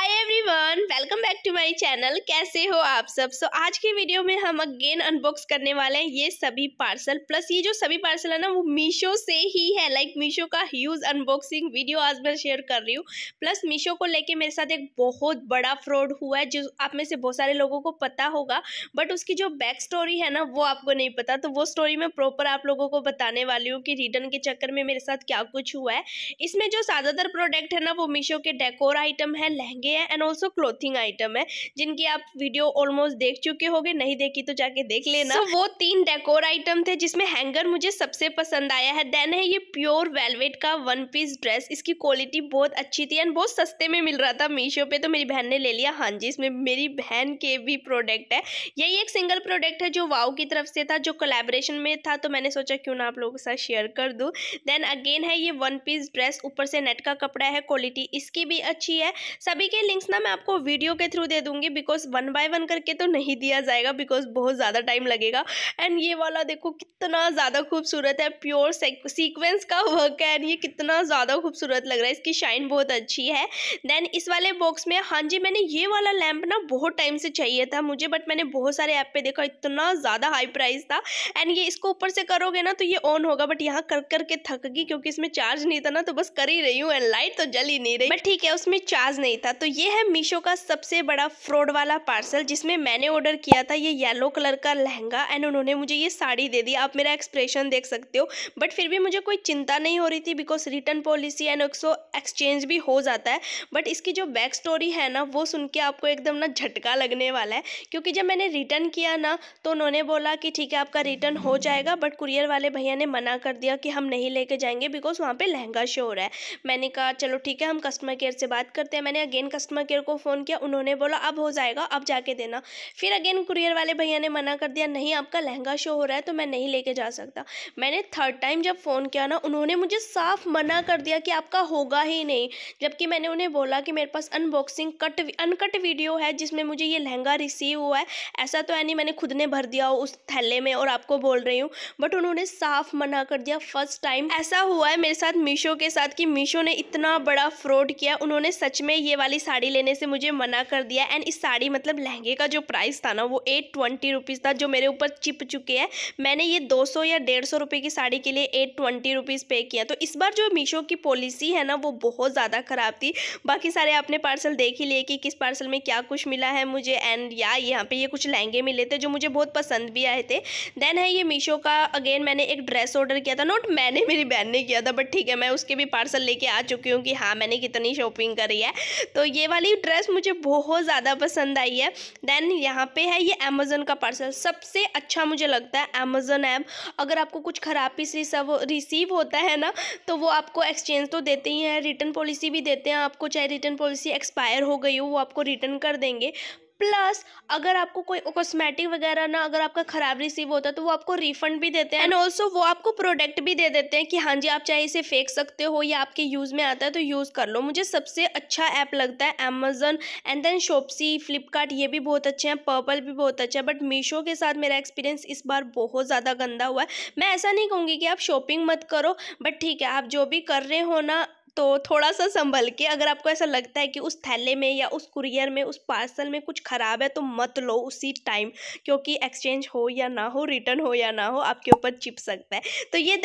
hi everyone welcome back to my channel कैसे हो आप सब सो so, आज की वीडियो में हम अगेन अनबॉक्स करने वाले हैं ये सभी पार्सल प्लस ये जो सभी पार्सल है ना वो मीशो से ही है लाइक like, मीशो का ह्यूज अनबॉक्सिंग वीडियो आज मैं शेयर कर रही हूँ प्लस मीशो को लेके मेरे साथ एक बहुत बड़ा फ्रॉड हुआ है जो आप में से बहुत सारे लोगों को पता होगा बट उसकी जो बैक स्टोरी है ना वो आपको नहीं पता तो वो स्टोरी मैं प्रॉपर आप लोगों को बताने वाली हूँ कि रिटर्न के चक्कर में मेरे साथ क्या कुछ हुआ है इसमें जो ज़्यादातर प्रोडक्ट है ना वो मीशो के डेकोर आइटम है लहंगे ये है एंड ऑल्सो क्लोथिंग आइटम है जिनकी आप वीडियो ऑलमोस्ट देख चुके होंगे नहीं देखी तो जाके देख लेना so, वो तीन डेकोर आइटम थे जिसमें हैंगर मुझे सबसे पसंद आया है देन है ये प्योर वेलवेट का वन पीस ड्रेस इसकी क्वालिटी बहुत अच्छी थी एंड बहुत सस्ते में मिल रहा था मीशो पे तो मेरी बहन ने ले लिया हाँ जी इसमें मेरी बहन के भी प्रोडक्ट है यही एक सिंगल प्रोडक्ट है जो वाओ की तरफ से था जो कोलेब्रेशन में था तो मैंने सोचा क्यों ना आप लोगों के साथ शेयर कर दूँ देन अगेन है ये वन पीस ड्रेस ऊपर से नेट का कपड़ा है क्वालिटी इसकी भी अच्छी है सभी के ये लिंक्स ना मैं आपको वीडियो के थ्रू दे दूंगी बिकॉज वन बाय वन करके तो नहीं दिया जाएगा बिकॉज बहुत ज़्यादा टाइम लगेगा एंड ये वाला देखो कितना ज़्यादा खूबसूरत है प्योर सीक्वेंस का वर्क है एंड ये कितना ज़्यादा खूबसूरत लग रहा है इसकी शाइन बहुत अच्छी है देन इस वाले बॉक्स में हाँ जी मैंने ये वाला लैम्प ना बहुत टाइम से चाहिए था मुझे बट मैंने बहुत सारे ऐप पर देखा इतना ज़्यादा हाई प्राइस था एंड ये इसको ऊपर से करोगे ना तो ये ऑन होगा बट यहाँ कर करके थकगी क्योंकि इसमें चार्ज नहीं था ना तो बस कर ही रही हूँ एंड लाइट तो जल ही नहीं रही बट ठीक है उसमें चार्ज नहीं था तो ये है मीशो का सबसे बड़ा फ्रॉड वाला पार्सल जिसमें मैंने ऑर्डर किया था ये येलो कलर का लहंगा एंड उन्होंने मुझे ये साड़ी दे दी आप मेरा एक्सप्रेशन देख सकते हो बट फिर भी मुझे कोई चिंता नहीं हो रही थी बिकॉज रिटर्न पॉलिसी एंड उसको एक्सचेंज भी हो जाता है बट इसकी जो बैक स्टोरी है ना वो सुन के आपको एकदम ना झटका लगने वाला है क्योंकि जब मैंने रिटर्न किया ना तो उन्होंने बोला कि ठीक है आपका रिटर्न हो जाएगा बट कुरियर वाले भैया ने मना कर दिया कि हम नहीं लेके जाएंगे बिकॉज वहाँ पर लहंगा शोर है मैंने कहा चलो ठीक है हम कस्टमर केयर से बात करते हैं मैंने अगेन कस्टमर केयर को फ़ोन किया उन्होंने बोला अब हो जाएगा अब जाके देना फिर अगेन कुरियर वाले भैया ने मना कर दिया नहीं आपका लहंगा शो हो रहा है तो मैं नहीं लेके जा सकता मैंने थर्ड टाइम जब फ़ोन किया ना उन्होंने मुझे साफ मना कर दिया कि आपका होगा ही नहीं जबकि मैंने उन्हें बोला कि मेरे पास अनबॉक्सिंग कट अनकट वीडियो है जिसमें मुझे ये लहंगा रिसीव हुआ है ऐसा तो है नहीं मैंने खुद ने भर दिया हो उस थैले में और आपको बोल रही हूँ बट उन्होंने साफ मना कर दिया फर्स्ट टाइम ऐसा हुआ है मेरे साथ मीशो के साथ कि मीशो ने इतना बड़ा फ्रॉड किया उन्होंने सच में ये वाली साड़ी लेने से मुझे मना कर दिया एंड इस साड़ी मतलब लहंगे का जो प्राइस था ना वो एट ट्वेंटी रुपीज़ था जो मेरे ऊपर चिप चुके हैं मैंने ये दो सौ या डेढ़ सौ रुपये की साड़ी के लिए एट ट्वेंटी रुपीज़ पे किया तो इस बार जो मीशो की पॉलिसी है ना वो बहुत ज़्यादा ख़राब थी बाकी सारे आपने पार्सल देख ही लिए कि किस पार्सल में क्या कुछ मिला है मुझे एंड या यहाँ पे ये कुछ लहंगे मिले थे जो मुझे बहुत पसंद भी आए थे देन है ये मीशो का अगेन मैंने एक ड्रेस ऑर्डर किया था नोट मैंने मेरी बहन ने किया था बट ठीक है मैं उसके भी पार्सल लेके आ चुकी हूँ कि हाँ मैंने कितनी शॉपिंग करी है तो ये ये वाली ड्रेस मुझे बहुत ज़्यादा पसंद आई है देन यहाँ पे है ये अमेज़ोन का पार्सल सबसे अच्छा मुझे लगता है अमेज़ोन ऐप अगर आपको कुछ ख़राब पीस रिसव रिसीव होता है ना तो वो आपको एक्सचेंज तो देते ही हैं रिटर्न पॉलिसी भी देते हैं आपको चाहे रिटर्न पॉलिसी एक्सपायर हो गई हो वो आपको रिटर्न कर देंगे प्लस अगर आपको कोई कॉस्मेटिक वगैरह ना अगर आपका ख़राब रिसीव होता है तो वो आपको रिफंड भी देते हैं एंड ऑल्सो वो आपको प्रोडक्ट भी दे देते हैं कि हाँ जी आप चाहे इसे फेंक सकते हो या आपके यूज़ में आता है तो यूज़ कर लो मुझे सबसे अच्छा ऐप लगता है Amazon and then Shopsy Flipkart ये भी बहुत अच्छे हैं पर्पल भी बहुत अच्छा है बट मीशो के साथ मेरा एक्सपीरियंस इस बार बहुत ज़्यादा गंदा हुआ है मैं ऐसा नहीं कहूँगी कि आप शॉपिंग मत करो बट ठीक है आप जो भी कर रहे हो ना तो थोड़ा सा संभल के अगर आपको ऐसा लगता है कि उस थैले में या उस कुरियर में उस पार्सल में कुछ ख़राब है तो मत लो उसी टाइम क्योंकि एक्सचेंज हो या ना हो रिटर्न हो या ना हो आपके ऊपर चिप सकता है तो ये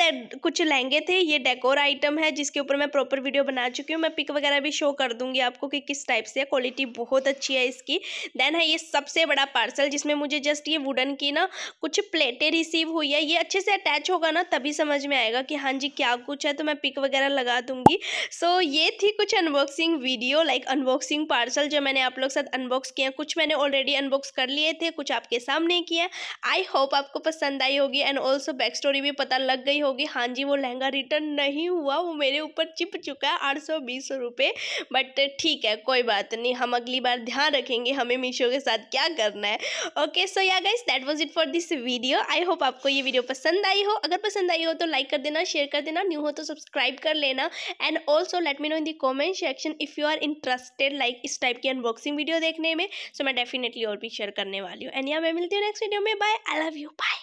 कुछ लहंगे थे ये डेकोर आइटम है जिसके ऊपर मैं प्रॉपर वीडियो बना चुकी हूँ मैं पिक वगैरह भी शो कर दूँगी आपको कि किस टाइप से क्वालिटी बहुत अच्छी है इसकी देन है ये सबसे बड़ा पार्सल जिसमें मुझे जस्ट ये वुडन की ना कुछ प्लेटें रिसीव हुई है ये अच्छे से अटैच होगा ना तभी समझ में आएगा कि हाँ जी क्या कुछ है तो मैं पिक वगैरह लगा दूँगी सो so, ये थी कुछ unboxing video like unboxing parcel जो मैंने आप लोग साथ अनबॉक्स किया कुछ मैंने ऑलरेडी अनबॉक्स कर लिए थे कुछ आपके सामने किया आई होप आपको पसंद आई होगी एंड ऑल्सो बैक स्टोरी भी पता लग गई होगी हाँ जी वो लहंगा रिटर्न नहीं हुआ वो मेरे ऊपर चिप चुका है आठ सौ बीस रुपये बट ठीक है कोई बात नहीं हम अगली बार ध्यान रखेंगे हमें मीशो के साथ क्या करना है okay so yeah guys that was it for this video I hope आपको ये वीडियो पसंद आई हो अगर पसंद आई हो तो लाइक कर देना शेयर कर देना न्यू हो तो सब्सक्राइब कर लेना and also let me know in the comment section if you are interested like इस टाइप की अनबॉक्सिंग वीडियो देखने में सो so मैं डेफिनेटली और भी शेयर करने वाली हूँ एंड या मैं मिलती हूँ नेक्स्ट वीडियो में bye I love you bye